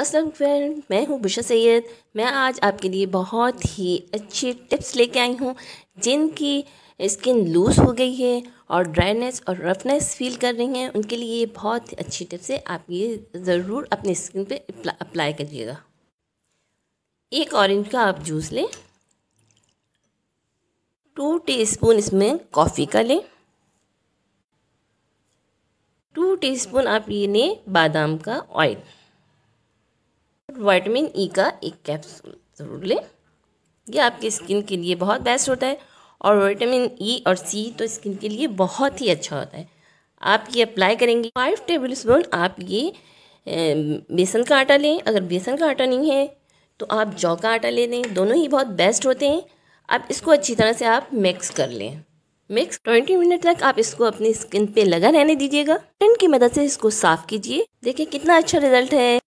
Aslam friend मैं हूँ बुशा सैद मैं आज आपके लिए बहुत ही अच्छी टिप्स लेके आई हूँ जिनकी स्किन लूज हो गई है और ड्राइनेस और रफनेस फील कर रही हैं उनके लिए ये बहुत अच्छी टिप्स है आप ये ज़रूर अपने स्किन पे अप्लाई करिएगा एक ऑरेंज का आप जूस लें टू टीस्पून इसमें कॉफ़ी का लें टू टीस्पून आप ये लें बादाम का ऑयल वाइटामिन ई e का एक कैप्सूल ज़रूर लें यह आपकी स्किन के लिए बहुत बेस्ट होता है और विटामिन ई e और सी तो स्किन के लिए बहुत ही अच्छा होता है आप ये अप्लाई करेंगे फाइव टेबल स्पून आप ये बेसन का आटा लें अगर बेसन का आटा नहीं है तो आप जौ का आटा ले लें दोनों ही बहुत बेस्ट होते हैं अब इसको अच्छी तरह से आप मिक्स कर लें मिक्स ट्वेंटी मिनट तक आप इसको अपनी स्किन पे लगा रहने दीजिएगा टेंट की मदद से इसको साफ कीजिए देखिए कितना अच्छा रिजल्ट है